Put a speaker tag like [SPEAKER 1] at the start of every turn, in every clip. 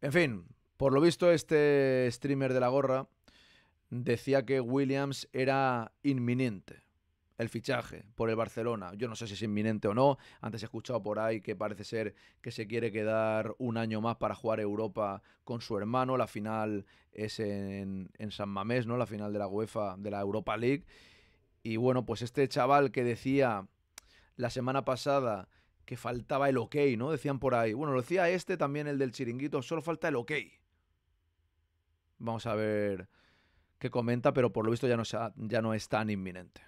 [SPEAKER 1] En fin, por lo visto este streamer de la gorra decía que Williams era inminente el fichaje por el Barcelona. Yo no sé si es inminente o no. Antes he escuchado por ahí que parece ser que se quiere quedar un año más para jugar Europa con su hermano. La final es en, San Mamés, ¿no? La final de la UEFA, de la Europa League. Y bueno, pues este chaval que decía la semana pasada que faltaba el ok, ¿no? Decían por ahí. Bueno, lo decía este también, el del chiringuito, solo falta el ok. Vamos a ver qué comenta, pero por lo visto ya no, ya no es tan inminente.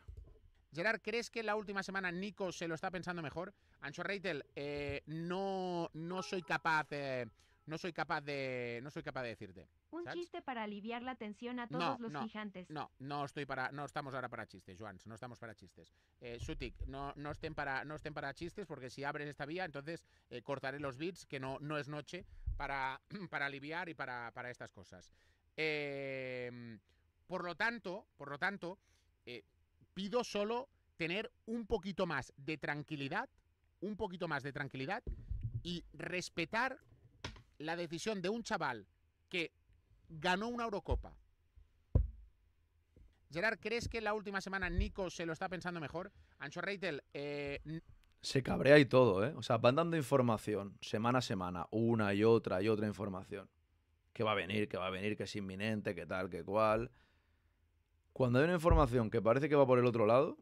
[SPEAKER 2] Gerard, ¿crees que la última semana Nico se lo está pensando mejor? Ancho Reitel, eh, no, no soy capaz... de no soy capaz de, no soy capaz de decirte. Un chiste
[SPEAKER 1] para aliviar la tensión a todos los fijantes. No,
[SPEAKER 2] no estoy para, no estamos ahora para chistes, Joans, no estamos para chistes. Eh, Sutik, no, estén para, no para chistes porque si abres esta vía, entonces eh, cortaré los bits que no, no es noche para, para aliviar y para, estas cosas. Em, por lo tanto, por lo tanto, eh, pido solo tener un poquito más de tranquilidad, un poquito más de tranquilidad y respetar la decisión de un chaval que ganó una Eurocopa. Gerard, ¿crees que la última semana Nico se lo está pensando mejor? Ancho Reitel, eh...
[SPEAKER 1] Se cabrea y todo, ¿eh? O sea, van dando información semana a semana, una y otra y otra información. Que va a venir, que va a venir, que es inminente, que tal, que cual. Cuando hay una información que parece que va por el otro lado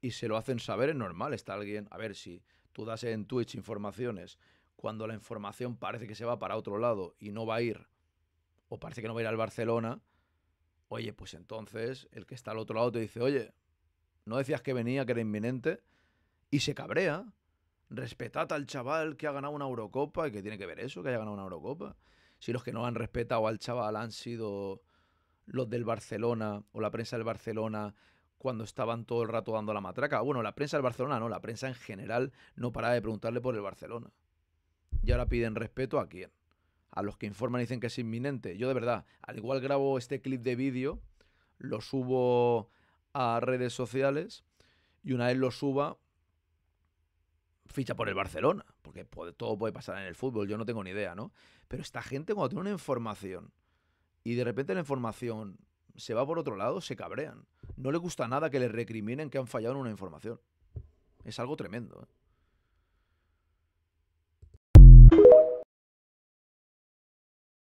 [SPEAKER 1] y se lo hacen saber, es normal, está alguien. A ver si tú das en Twitch informaciones cuando la información parece que se va para otro lado y no va a ir, o parece que no va a ir al Barcelona, oye, pues entonces el que está al otro lado te dice, oye, no decías que venía, que era inminente, y se cabrea. Respetad al chaval que ha ganado una Eurocopa, y que tiene que ver eso, que haya ganado una Eurocopa. Si los que no han respetado al chaval han sido los del Barcelona o la prensa del Barcelona cuando estaban todo el rato dando la matraca. Bueno, la prensa del Barcelona no, la prensa en general no paraba de preguntarle por el Barcelona y ahora piden respeto a quién. A los que informan y dicen que es inminente. Yo de verdad, al igual grabo este clip de vídeo, lo subo a redes sociales y una vez lo suba, ficha por el Barcelona, porque todo puede pasar en el fútbol, yo no tengo ni idea, ¿no? Pero esta gente cuando tiene una información y de repente la información se va por otro lado, se cabrean. No le gusta nada que le recriminen que han fallado en una información. Es algo tremendo. ¿eh?